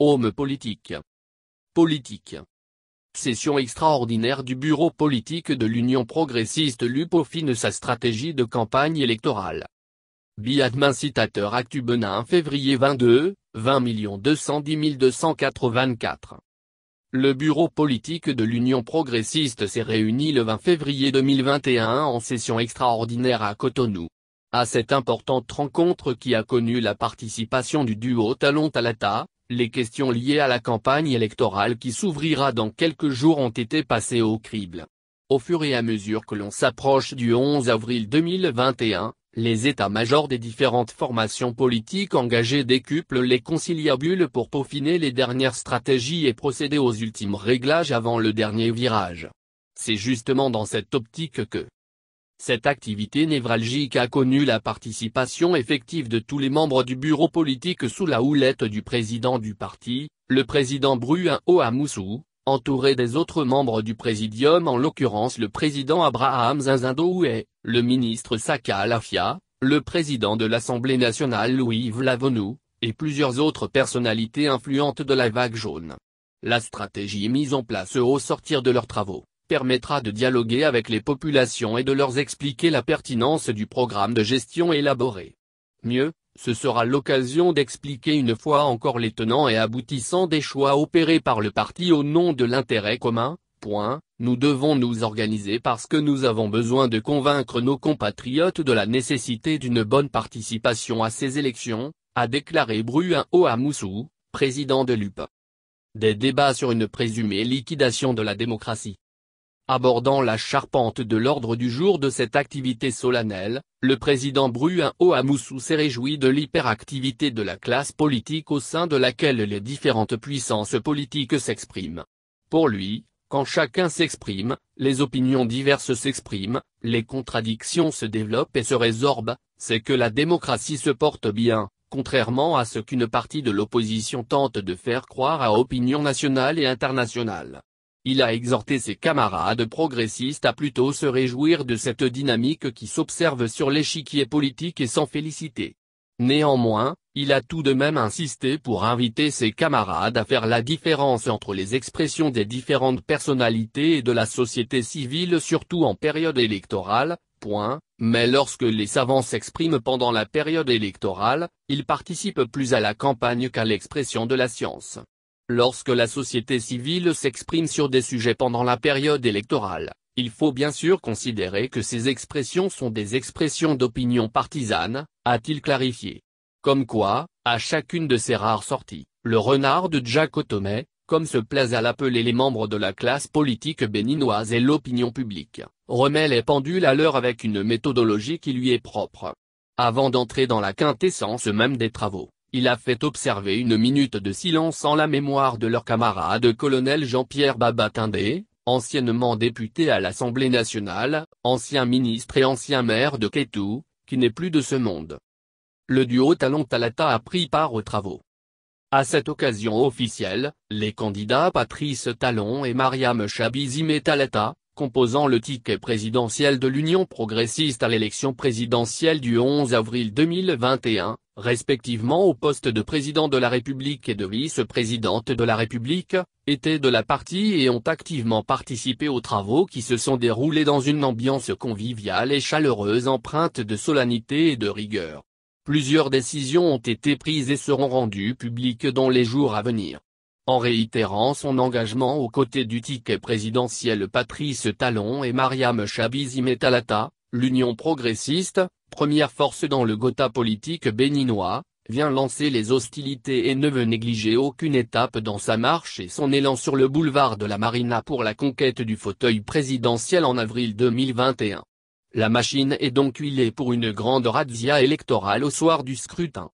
Homme politique. Politique. Session extraordinaire du Bureau politique de l'Union progressiste l'UPO fine sa stratégie de campagne électorale. Biadmin citateur Actu Benin février 22, 20 210 284. Le Bureau politique de l'Union progressiste s'est réuni le 20 février 2021 en session extraordinaire à Cotonou. À cette importante rencontre qui a connu la participation du duo Talon Talata, les questions liées à la campagne électorale qui s'ouvrira dans quelques jours ont été passées au crible. Au fur et à mesure que l'on s'approche du 11 avril 2021, les états-majors des différentes formations politiques engagées décuplent les conciliabules pour peaufiner les dernières stratégies et procéder aux ultimes réglages avant le dernier virage. C'est justement dans cette optique que, cette activité névralgique a connu la participation effective de tous les membres du bureau politique sous la houlette du président du parti, le président Bruin Oamoussou, entouré des autres membres du présidium en l'occurrence le président Abraham Zinzindoué, le ministre Saka Alafia, le président de l'Assemblée nationale louis Vlavonou, et plusieurs autres personnalités influentes de la vague jaune. La stratégie mise en place au sortir de leurs travaux permettra de dialoguer avec les populations et de leur expliquer la pertinence du programme de gestion élaboré. Mieux, ce sera l'occasion d'expliquer une fois encore les tenants et aboutissants des choix opérés par le parti au nom de l'intérêt commun, point, nous devons nous organiser parce que nous avons besoin de convaincre nos compatriotes de la nécessité d'une bonne participation à ces élections, a déclaré Bruin Oamoussou, président de l'UP. E. Des débats sur une présumée liquidation de la démocratie. Abordant la charpente de l'ordre du jour de cette activité solennelle, le président Bruin Oamoussou s'est réjoui de l'hyperactivité de la classe politique au sein de laquelle les différentes puissances politiques s'expriment. Pour lui, quand chacun s'exprime, les opinions diverses s'expriment, les contradictions se développent et se résorbent, c'est que la démocratie se porte bien, contrairement à ce qu'une partie de l'opposition tente de faire croire à opinion nationale et internationale il a exhorté ses camarades progressistes à plutôt se réjouir de cette dynamique qui s'observe sur l'échiquier politique et s'en féliciter. Néanmoins, il a tout de même insisté pour inviter ses camarades à faire la différence entre les expressions des différentes personnalités et de la société civile surtout en période électorale, mais lorsque les savants s'expriment pendant la période électorale, ils participent plus à la campagne qu'à l'expression de la science. Lorsque la société civile s'exprime sur des sujets pendant la période électorale, il faut bien sûr considérer que ces expressions sont des expressions d'opinion partisane, a-t-il clarifié. Comme quoi, à chacune de ces rares sorties, le renard de Otomay, comme se plaisent à l'appeler les membres de la classe politique béninoise et l'opinion publique, remet les pendules à l'heure avec une méthodologie qui lui est propre. Avant d'entrer dans la quintessence même des travaux, il a fait observer une minute de silence en la mémoire de leur camarade colonel Jean-Pierre Babatindé, anciennement député à l'Assemblée nationale, ancien ministre et ancien maire de Kétou, qui n'est plus de ce monde. Le duo Talon-Talata a pris part aux travaux. À cette occasion officielle, les candidats Patrice Talon et Mariam chabizime Talata, composant le ticket présidentiel de l'Union progressiste à l'élection présidentielle du 11 avril 2021, respectivement au poste de président de la République et de vice-présidente de la République, étaient de la partie et ont activement participé aux travaux qui se sont déroulés dans une ambiance conviviale et chaleureuse empreinte de solennité et de rigueur. Plusieurs décisions ont été prises et seront rendues publiques dans les jours à venir en réitérant son engagement aux côtés du ticket présidentiel Patrice Talon et Mariam Chabizi Metalata, l'Union progressiste, première force dans le Gotha politique béninois, vient lancer les hostilités et ne veut négliger aucune étape dans sa marche et son élan sur le boulevard de la Marina pour la conquête du fauteuil présidentiel en avril 2021. La machine est donc huilée pour une grande razzia électorale au soir du scrutin.